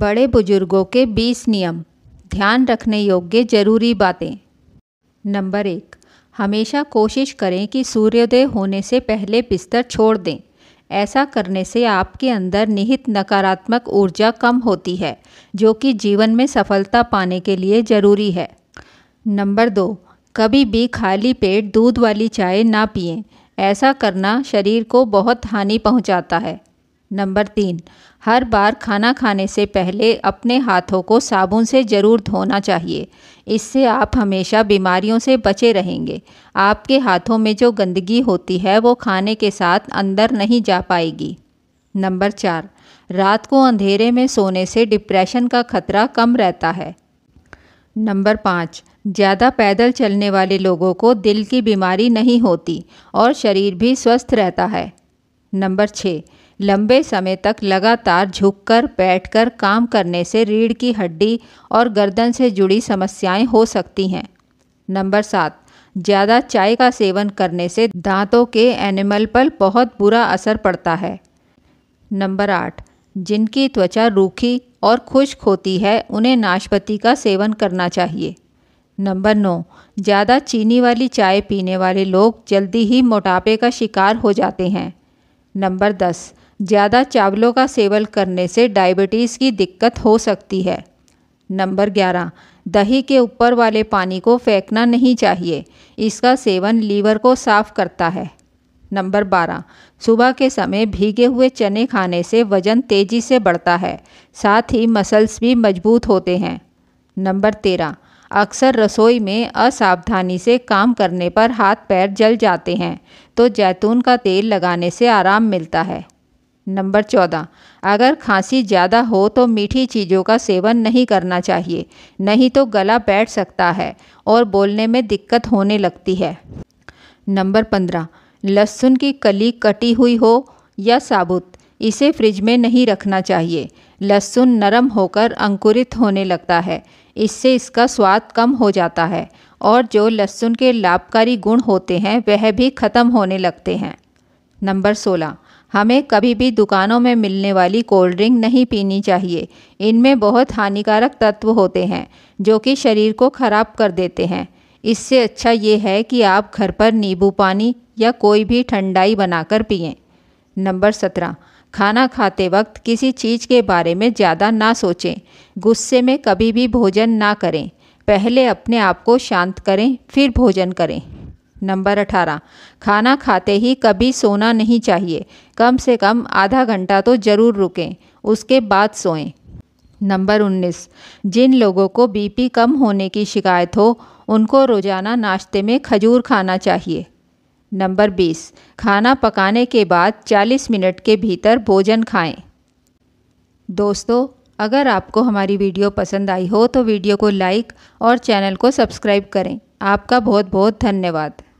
बड़े बुजुर्गों के 20 नियम ध्यान रखने योग्य जरूरी बातें नंबर एक हमेशा कोशिश करें कि सूर्योदय होने से पहले बिस्तर छोड़ दें ऐसा करने से आपके अंदर निहित नकारात्मक ऊर्जा कम होती है जो कि जीवन में सफलता पाने के लिए ज़रूरी है नंबर दो कभी भी खाली पेट दूध वाली चाय ना पिए ऐसा करना शरीर को बहुत हानि पहुंचाता है नंबर तीन हर बार खाना खाने से पहले अपने हाथों को साबुन से ज़रूर धोना चाहिए इससे आप हमेशा बीमारियों से बचे रहेंगे आपके हाथों में जो गंदगी होती है वो खाने के साथ अंदर नहीं जा पाएगी नंबर चार रात को अंधेरे में सोने से डिप्रेशन का खतरा कम रहता है नंबर पाँच ज़्यादा पैदल चलने वाले लोगों को दिल की बीमारी नहीं होती और शरीर भी स्वस्थ रहता है नंबर छः लंबे समय तक लगातार झुककर बैठकर काम करने से रीढ़ की हड्डी और गर्दन से जुड़ी समस्याएं हो सकती हैं नंबर सात ज़्यादा चाय का सेवन करने से दांतों के एनिमल पर बहुत बुरा असर पड़ता है नंबर आठ जिनकी त्वचा रूखी और खुश्क होती है उन्हें नाशपाती का सेवन करना चाहिए नंबर नौ ज़्यादा चीनी वाली चाय पीने वाले लोग जल्दी ही मोटापे का शिकार हो जाते हैं नंबर दस ज़्यादा चावलों का सेवन करने से डायबिटीज़ की दिक्कत हो सकती है नंबर ग्यारह दही के ऊपर वाले पानी को फेंकना नहीं चाहिए इसका सेवन लीवर को साफ करता है नंबर बारह सुबह के समय भीगे हुए चने खाने से वज़न तेज़ी से बढ़ता है साथ ही मसल्स भी मजबूत होते हैं नंबर तेरह अक्सर रसोई में असावधानी से काम करने पर हाथ पैर जल जाते हैं तो जैतून का तेल लगाने से आराम मिलता है नंबर चौदह अगर खांसी ज़्यादा हो तो मीठी चीज़ों का सेवन नहीं करना चाहिए नहीं तो गला बैठ सकता है और बोलने में दिक्कत होने लगती है नंबर पंद्रह लहसुन की कली कटी हुई हो या साबुत इसे फ्रिज में नहीं रखना चाहिए लहसुन नरम होकर अंकुरित होने लगता है इससे इसका स्वाद कम हो जाता है और जो लहसुन के लाभकारी गुण होते हैं वह भी ख़त्म होने लगते हैं नंबर सोलह हमें कभी भी दुकानों में मिलने वाली कोल्ड ड्रिंक नहीं पीनी चाहिए इनमें बहुत हानिकारक तत्व होते हैं जो कि शरीर को ख़राब कर देते हैं इससे अच्छा ये है कि आप घर पर नींबू पानी या कोई भी ठंडाई बनाकर पिए नंबर सत्रह खाना खाते वक्त किसी चीज़ के बारे में ज़्यादा ना सोचें गुस्से में कभी भी भोजन ना करें पहले अपने आप को शांत करें फिर भोजन करें नंबर अठारह खाना खाते ही कभी सोना नहीं चाहिए कम से कम आधा घंटा तो ज़रूर रुकें उसके बाद सोएं नंबर उन्नीस जिन लोगों को बीपी कम होने की शिकायत हो उनको रोज़ाना नाश्ते में खजूर खाना चाहिए नंबर बीस खाना पकाने के बाद चालीस मिनट के भीतर भोजन खाएं। दोस्तों अगर आपको हमारी वीडियो पसंद आई हो तो वीडियो को लाइक और चैनल को सब्सक्राइब करें आपका बहुत बहुत धन्यवाद